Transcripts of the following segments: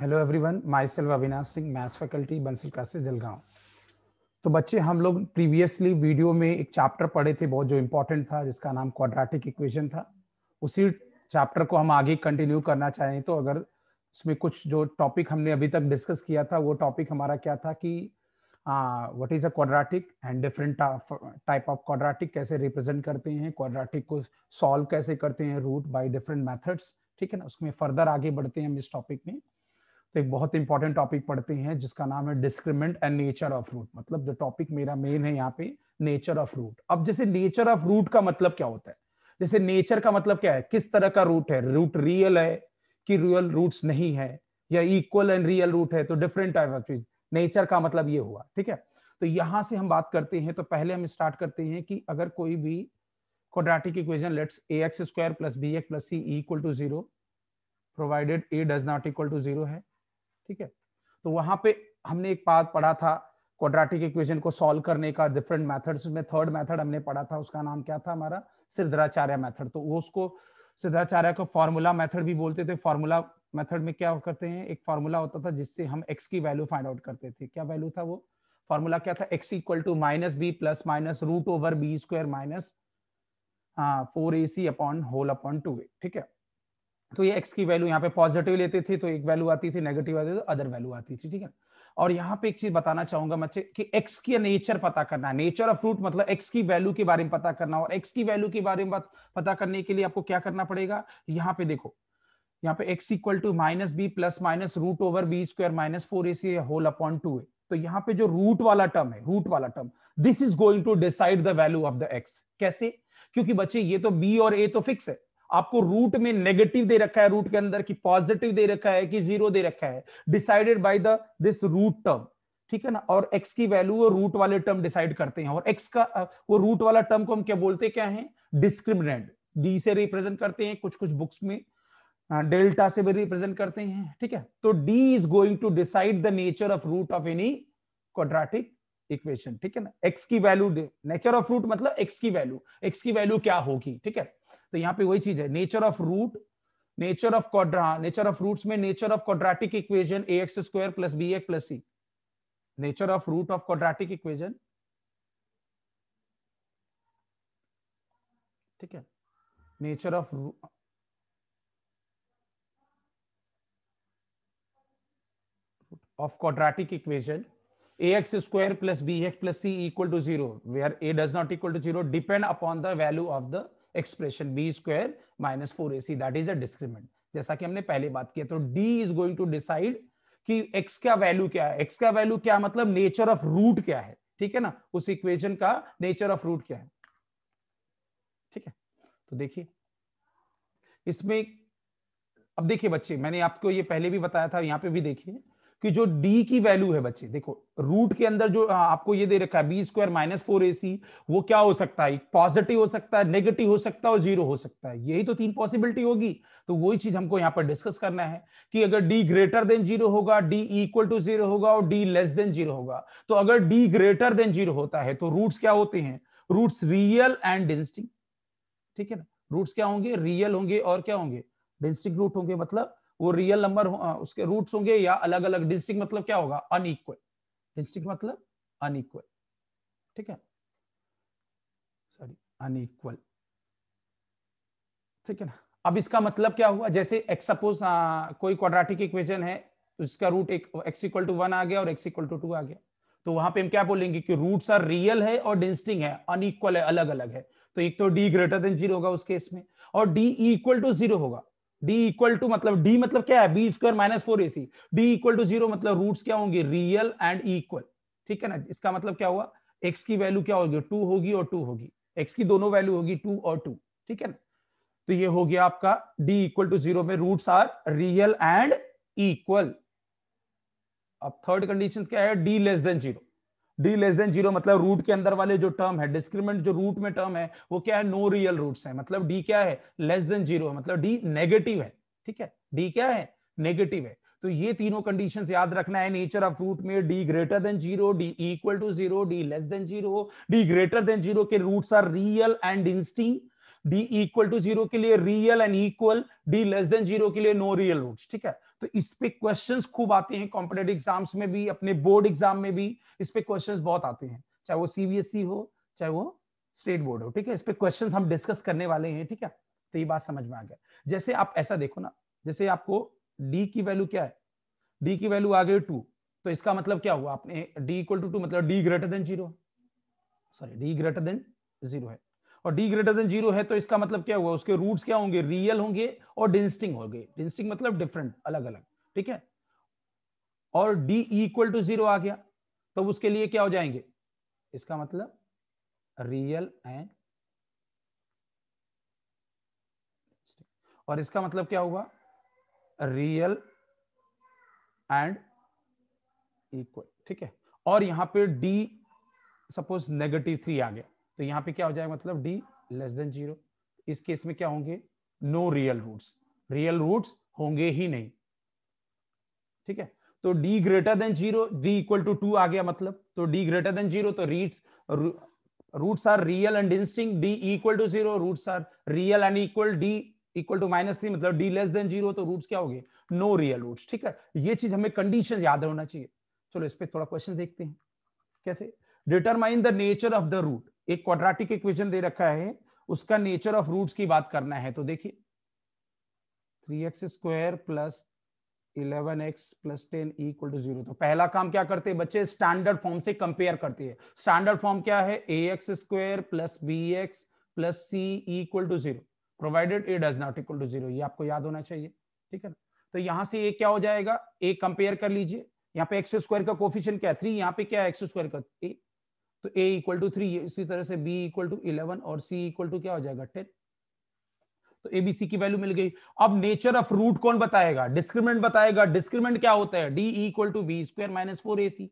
Hello everyone myself Avinash Singh maths faculty Bansal से जलगांव तो बच्चे हम लोग प्रीवियसली वीडियो में एक चैप्टर पढ़े थे बहुत जो इम्पोर्टेंट था जिसका नाम क्वाड्रेटिक इक्वेशन था उसी चैप्टर को हम आगे कंटिन्यू करना चाहें तो अगर उसमें कुछ जो टॉपिक हमने अभी तक डिस्कस किया था वो टॉपिक हमारा क्या था कि what is a quadratic and different type of quadratic कैसे रिप्रेजेंट करते हैं क्वाड्रेटिक को सॉल्व कैसे करते हैं रूट बाई डिफरेंट मैथड्स ठीक है ना उसमें फर्दर आगे बढ़ते हैं हम इस टॉपिक में तो एक बहुत इंपॉर्टेंट टॉपिक पढ़ते हैं जिसका नाम है discriminant and nature of root मतलब जो टॉपिक मेरा मेन है यहाँ पे नेचर ऑफ रूट अब जैसे नेचर ऑफ रूट का मतलब क्या होता है जैसे नेचर का मतलब क्या है किस तरह का रूट है रूट रियल है कि रियल रूट्स नहीं है या इक्वल एंड रियल रूट है तो डिफरेंट टाइप ऑफ चीज नेचर का मतलब ये हुआ ठीक है तो यहां से हम बात करते हैं तो पहले हम स्टार्ट करते हैं कि अगर कोई भी let's a x square plus b x plus c equal to zero provided a does not equal to zero है ठीक है तो वहां पे हमने एक बात पढ़ा था क्वाड्रेटिक इक्वेशन को सॉल्व करने का डिफरेंट मेथड्स में थर्ड मेथड हमने पढ़ा था उसका नाम क्या था हमारा सिद्धराचार्य मेथड तो वो उसको सिद्धाचार्य को फॉर्मूला मेथड भी बोलते थे फॉर्मूला मेथड में क्या करते हैं एक फॉर्मूला होता था जिससे हम एक्स की वैल्यू फाइंड आउट करते थे क्या वैल्यू था वो फॉर्मूला क्या था x equal to minus b plus minus root over b square minus हाँ four a c upon whole upon two a ठीक है तो ये x की वैल्यू यहाँ पे पॉजिटिव लेते थे तो एक वैल्यू आती थी नेगेटिव आती थी तो अदर वैल्यू आती थी ठीक है और यहाँ पे एक चीज बताना चाहूंगा बच्चे कि x की नेचर पता करना है नेचर ऑफ फ्रूट मतलब x की वैल्यू के बारे में पता करना और x की वैल्यू के बारे में पता करने के लिए आपको क्या करना पड़ेगा यहाँ पे देखो यहाँ पे x equal to minus b plus minus root over b square minus four a c whole upon two है तो यहाँ पे जो रूट वाला टर्म है रूट वाला term this is going to decide the value of the x कैसे क्योंकि बच्चे ये तो बी और ए तो फिक्स है आपको रूट में नेगेटिव दे रखा है रूट के अंदर कि पॉजिटिव दे रखा है कि जीरो दे रखा है decided by the this root term ठीक है ना और एक्स की वैल्यू वो रूट वाले टर्म डिसाइड करते हैं और एक्स का वो रूट वाला टर्म को हम क्या बोलते हैं क्या है डिस्क्रिमिनेंट डी से रिप्रेजेंट करते हैं कुछ कुछ बुक्स में डेल्टा से भी रिप्रेजेंट करते हैं ठीक है तो d is going to decide the nature of root of any quadratic equation ठीक है ना एक्स की वैल्यू नेचर ऑफ रूट मतलब एक्स की वैल्यू एक्स की वैल्यू क्या होगी ठीक है तो यहाँ पे वही चीज है nature of root nature of quadra nature of roots में nature of quadratic equation a x square plus b x plus c nature of root of quadratic equation ठीक है nature of of quadratic equation a x square plus b x plus c equal to zero where a does not equal to zero depend upon the value of the expression b square minus four a see that is a discriminant जैसा कि हमने पहले बात किया तो d is going to decide कि x का value क्या है एक्स का वैल्यू क्या मतलब नेचर ऑफ रूट क्या है ठीक है ना उस इक्वेशन का नेचर ऑफ रूट क्या है ठीक है तो देखिए इसमें अब देखिए बच्चे मैंने आपको ये पहले भी बताया था यहां पे भी देखिए कि जो डी की वैल्यू है बच्चे देखो रूट के अंदर जो हाँ, आपको ये दे रखा है b square minus four a c वो क्या हो सकता है पॉजिटिव हो सकता है नेगेटिव हो सकता है और जीरो हो सकता है यही तो तीन पॉसिबिलिटी होगी तो वही चीज हमको यहाँ पर डिस्कस करना है कि अगर डी ग्रेटर देन जीरो होगा डी इक्वल टू जीरो होगा और डी लेस देन जीरो होगा तो अगर डी ग्रेटर देन जीरो होता है तो रूट्स क्या होते हैं रूट्स रियल एंड डेंसिटी ठीक है ना रूट्स क्या होंगे रियल होंगे और क्या होंगे डेंसिटी रूट होंगे मतलब वो रियल नंबर हाँ, उसके रूट्स होंगे या अलग अलग डिस्टिक मतलब क्या होगा अनइक्वल डिस्टिक मतलब अनइक्वल ठीक है सॉरी अनइक्वल ठीक है ना अब इसका मतलब क्या हुआ जैसे एक्स सपोज हाँ, कोई क्वाड्रेटिक इक्वेशन है तो इसका रूट एक एक्स इक्वल टू वन आ गया और एक्स इक्वल टू टू आ गया तो वहां पे हम क्या बोलेंगे कि रूट्स आर रियल है और डिस्टिंग है अनइक्वल है अलग अलग है तो एक तो डी ग्रेटर देन जीरो होगा उस केस में और डी इक्वल टू जीरो होगा d इक्वल टू मतलब d मतलब क्या है b square minus four a c d equal to zero मतलब रूट्स क्या होंगे रियल एंड इक्वल ठीक है ना इसका मतलब क्या हुआ x की वैल्यू क्या होगी टू होगी और टू होगी x की दोनों वैल्यू होगी टू और टू ठीक है ना तो ये हो गया आपका d इक्वल टू जीरो में roots are real and equal अब थर्ड कंडीशन क्या है d less than zero d less than zero मतलब रूट के अंदर वाले जो टर्म है डिस्क्रिमेंट जो रूट में टर्म है वो क्या है नो रियल रूट्स है मतलब डी क्या है लेस देन जीरो मतलब डी नेगेटिव है ठीक है डी क्या है नेगेटिव है तो ये तीनों कंडीशन याद रखना है नेचर ऑफ रूट में d greater than zero d equal to zero d less than zero d greater than zero के roots are real and distinct d equal to zero के लिए real and equal d less than zero के लिए no real root ठीक है तो इस पे क्वेश्चंस खूब आते हैं कॉम्पिटेटिव एग्जाम्स में भी अपने बोर्ड एग्जाम में भी इस पे क्वेश्चंस बहुत आते हैं चाहे वो सीबीएसई e हो चाहे वो स्टेट बोर्ड हो ठीक है इस पे क्वेश्चन हम डिस्कस करने वाले हैं ठीक है तो ये बात समझ में आ गया जैसे आप ऐसा देखो ना जैसे आपको डी की वैल्यू क्या है डी की वैल्यू आ गई टू तो इसका मतलब क्या हुआ आपने डी इक्वल टू टू मतलब d greater than zero sorry d greater than zero है और डी ग्रेटर देन जीरो है तो इसका मतलब क्या हुआ उसके रूट्स क्या होंगे रियल होंगे और डिस्टिंग होंगे डिस्टिंग मतलब डिफरेंट अलग अलग ठीक है और डी इक्वल टू जीरो आ गया तो उसके लिए क्या हो जाएंगे इसका मतलब रियल एंड और इसका मतलब क्या हुआ रियल एंड इक्वल ठीक है और यहां पे डी सपोज नेगेटिव थ्री आ गया तो यहाँ पे क्या हो जाएगा मतलब डी लेस देन जीरो इस केस में क्या होंगे no real roots real roots होंगे ही नहीं ठीक है तो d greater than zero d equal to two आ गया मतलब तो d ग्रेटर देन जीरो तो रीट्स roots are real and distinct d equal to zero roots are real and equal d equal to minus three मतलब d less than zero तो roots क्या हो गए नो रियल रूट्स ठीक है ये चीज हमें कंडीशन याद होना चाहिए चलो इस पर थोड़ा क्वेश्चन देखते हैं कैसे determine the nature of the root एक क्वाड्रेटिक इक्वेशन दे रखा है उसका नेचर ऑफ रूट्स की बात करना है तो देखिए three x square plus eleven x plus ten equal to zero तो पहला काम क्या करते हैं बच्चे स्टैंडर्ड फॉर्म से कंपेयर करते हैं स्टैंडर्ड फॉर्म क्या है a x square plus b x plus c equal to zero provided a does not equal to zero आपको याद होना चाहिए ठीक है तो यहां से ये क्या हो जाएगा ए कंपेयर कर लीजिए यहाँ पे एक्स स्क्वायर का कोफिशियन क्या है थ्री यहाँ पे क्या है एक्स स्क्वायर का ए तो a इक्वल टू थ्री इसी तरह से b इक्वल टू इलेवन और c इक्वल टू क्या हो जाएगा टेन तो ए बी सी की वैल्यू मिल गई अब नेचर ऑफ रूट कौन बताएगा डिस्क्रिमिनेंट बताएगा डिस्क्रिमिनेंट क्या होता है d equal to b square minus four a c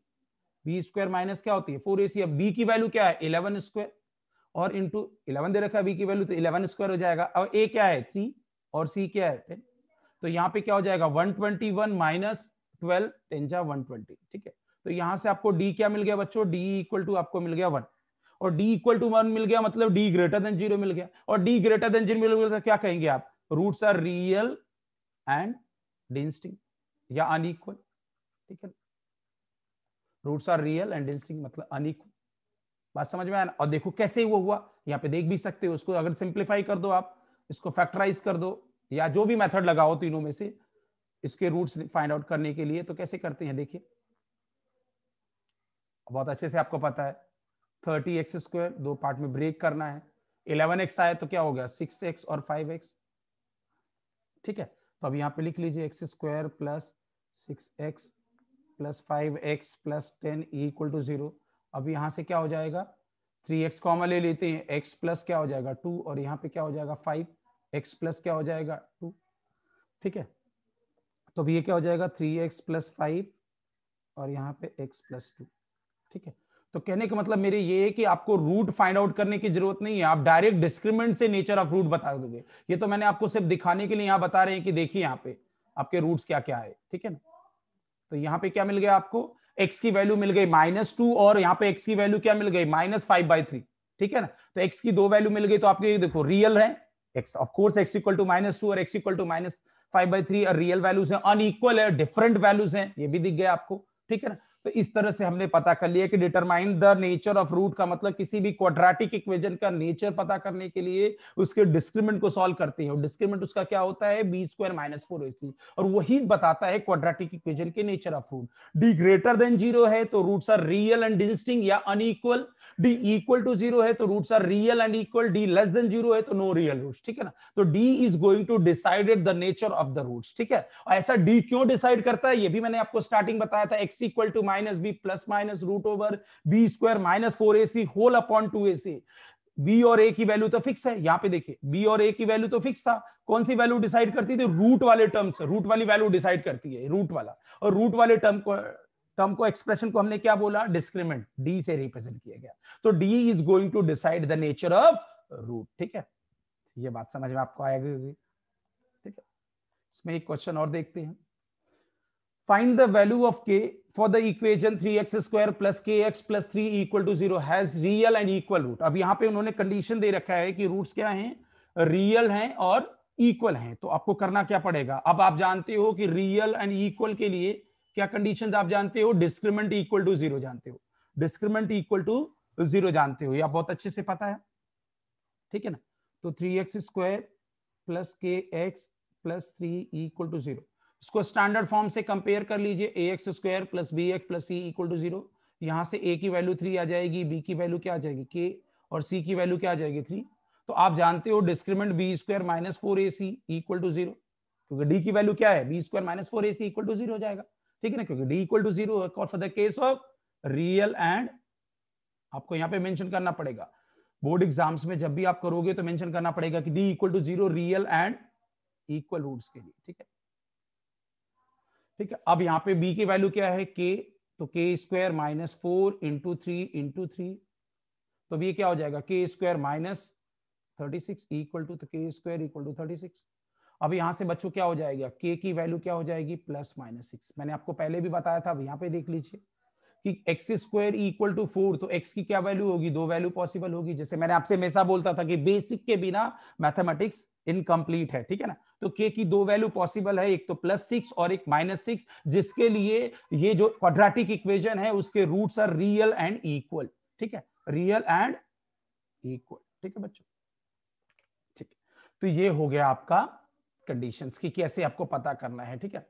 b square minus क्या होती है फोर ए सी अब बी की वैल्यू क्या है इलेवन स्क्वायर और इंटू इलेवन दे रखा है बी की वैल्यू तो इलेवन स्क्वायर हो जाएगा अब ए क्या है थ्री और सी क्या है टेन तो यहाँ पे क्या हो जाएगा one twenty one minus twelve ten जा वन ट्वेंटी ठीक है तो यहां से आपको डी क्या मिल गया बच्चों डी इक्वल टू आपको मिल गया वन और डी इक्वल टू वन मिल गया मतलब डी ग्रेटर देन जीरो मिल गया और डी ग्रेटर देन जीरो मिल गया क्या कहेंगे आप roots are real and distinct या अनईक्वल ठीक है roots are real and distinct मतलब अनईक्वल बात समझ में आया और देखो कैसे वो हुआ यहाँ पे देख भी सकते हो उसको अगर सिंप्लीफाई कर दो आप इसको फैक्टराइज कर दो या जो भी मेथड लगाओ तीनों में से इसके रूट्स फाइंड आउट करने के लिए तो कैसे करते हैं देखिए बहुत अच्छे से आपको पता है थर्टी एक्स स्क्वायर दो पार्ट में ब्रेक करना है इलेवन एक्स आया तो क्या हो गया सिक्स एक्स और फाइव एक्स ठीक है तो अब यहाँ पे लिख लीजिए x square plus six x plus five x plus ten equal to zero अब यहाँ से क्या हो जाएगा थ्री एक्स कॉमन ले लेते हैं एक्स प्लस क्या हो जाएगा टू और यहाँ पे क्या हो जाएगा फाइव एक्स प्लस क्या हो जाएगा टू ठीक है तो अब ये क्या हो जाएगा थ्री एक्स प्लस फाइव और यहाँ पे एक्स प्लस टू ठीक है तो कहने का मतलब मेरे ये है कि आपको रूट फाइंड आउट करने की जरूरत नहीं है आप डायरेक्ट डिस्क्रिमिनेंट से नेचर ऑफ रूट बता दोगे ये तो मैंने आपको सिर्फ दिखाने के लिए यहां बता रहे हैं कि देखिए यहाँ पे आपके रूट्स क्या क्या है ठीक है ना तो यहाँ पे क्या मिल गया आपको एक्स की वैल्यू मिल गई माइनस टू और यहाँ पे एक्स की वैल्यू क्या मिल गई माइनस फाइव बाई थ्री ठीक है ना तो एक्स की दो वैल्यू मिल गई तो आपके देखो रियल है x of course x equal to minus two और x equal to minus five by three real values है अनईक्वल है डिफरेंट वैल्यूज है ये भी दिख गया आपको ठीक है ना तो इस तरह से हमने पता कर लिया कि determine the nature of root का मतलब किसी भी क्वाड्रेटिक इक्वेशन का नेचर पता करने के लिए उसके डिस्क्रिमिनेंट को सॉल्व करते हैं और डिस्क्रिमिनेंट उसका क्या होता है b square minus four a c और वही बताता है क्वाड्रेटिक इक्वेशन के nature of root d greater than zero है तो roots are real and distinct या unequal d equal to zero है तो roots are real and equal d less than zero है तो नो रियल रूट ठीक है ना तो d is going to decided the nature of the root ठीक है ऐसा डी क्यों डिसाइड करता है ये भी मैंने आपको स्टार्टिंग बताया था x equal to minus minus b plus minus root over b square minus four a c whole upon two a c b और ए की वैल्यू तो फिक्स है यहाँ पे देखिए बी और ए की वैल्यू तो फिक्स था कौन सी वैल्यू डिसाइड करती थी रूट वाले टर्म से रूट वाली वैल्यू डिसाइड करती है रूट वाला और रूट वाले टर्म को टर्म को एक्सप्रेशन को हमने क्या बोला डिस्क्रिमिनेंट डी से रिप्रेजेंट किया गया तो d is going to decide the nature of root ठीक है ये बात समझ में आपको आएगी ठीक है इसमें एक क्वेश्चन और देखते हैं find the value of k for the equation 3x square plus kx plus 3 equal to zero has real and equal root. अब यहाँ पे उन्होंने condition दे रखा है कि roots क्या हैं Real हैं और equal हैं तो आपको करना क्या पड़ेगा अब आप जानते हो कि real and equal के लिए क्या conditions आप जानते हो Discriminant equal to zero जानते हो Discriminant equal to zero जानते हो ये आप बहुत अच्छे से पता है ठीक है ना तो 3x square plus kx plus 3 equal to zero. इसको स्टैंडर्ड फॉर्म से कंपेयर कर लीजिए a x square plus b x plus c equal to zero यहाँ से ए की वैल्यू थ्री आ जाएगी बी की वैल्यू क्या आ जाएगी के और सी की वैल्यू क्या आ जाएगी थ्री तो आप जानते हो discriminant b square minus four a c equal to zero क्योंकि डी की वैल्यू क्या है b square minus four a c equal to zero हो जाएगा ठीक है ना क्योंकि d equal to zero for the case of real and आपको यहाँ पे मेंशन करना पड़ेगा बोर्ड एग्जाम्स में जब भी आप करोगे तो मेंशन करना पड़ेगा कि d equal to zero real and equal roots के लिए ठीक है ठीक है अब यहाँ पे बी की वैल्यू क्या है के तो k square minus four into three into three तो ये क्या हो जाएगा k square minus thirty six equal to k square equal to thirty six अब यहाँ से बच्चों क्या हो जाएगा के की वैल्यू क्या हो जाएगी प्लस माइनस सिक्स मैंने आपको पहले भी बताया था अब यहाँ पे देख लीजिए कि x square equal to four तो एक्स की क्या वैल्यू होगी दो वैल्यू पॉसिबल होगी जैसे मैंने आपसे हमेशा बोलता था कि बेसिक के बिना मैथमेटिक्स इनकम्प्लीट है ठीक है ना तो के की दो वैल्यू पॉसिबल है एक तो प्लस सिक्स और एक माइनस सिक्स जिसके लिए ये जो क्वाड्रेटिक इक्वेशन है उसके roots are real and equal ठीक है रियल एंड इक्वल ठीक है बच्चों ठीक है तो ये हो गया आपका कंडीशंस की कैसे आपको पता करना है ठीक है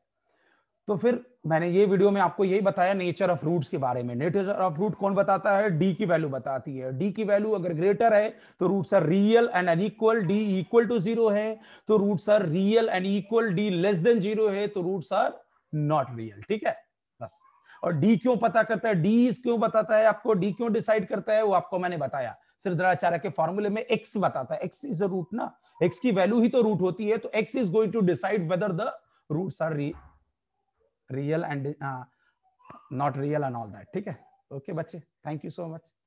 तो फिर मैंने ये वीडियो में आपको यही बताया नेचर ऑफ रूट्स के बारे में नेचर ऑफ रूट कौन बताता है डी की वैल्यू बताती है डी की वैल्यू अगर ग्रेटर है तो roots are real and unequal d equal to zero है तो roots are real and equal d less than zero है तो रूट्स आर नॉट रियल ठीक है बस और डी क्यों पता करता है डी क्यों बताता है आपको डी क्यों डिसाइड करता है वो आपको मैंने बताया सिद्धराचार्य के फॉर्मूले में एक्स बताता है एक्स इज अ रूट ना एक्स की वैल्यू ही तो रूट होती है तो x is going to decide whether the roots are real and uh, not real and all that okay okay bache thank you so much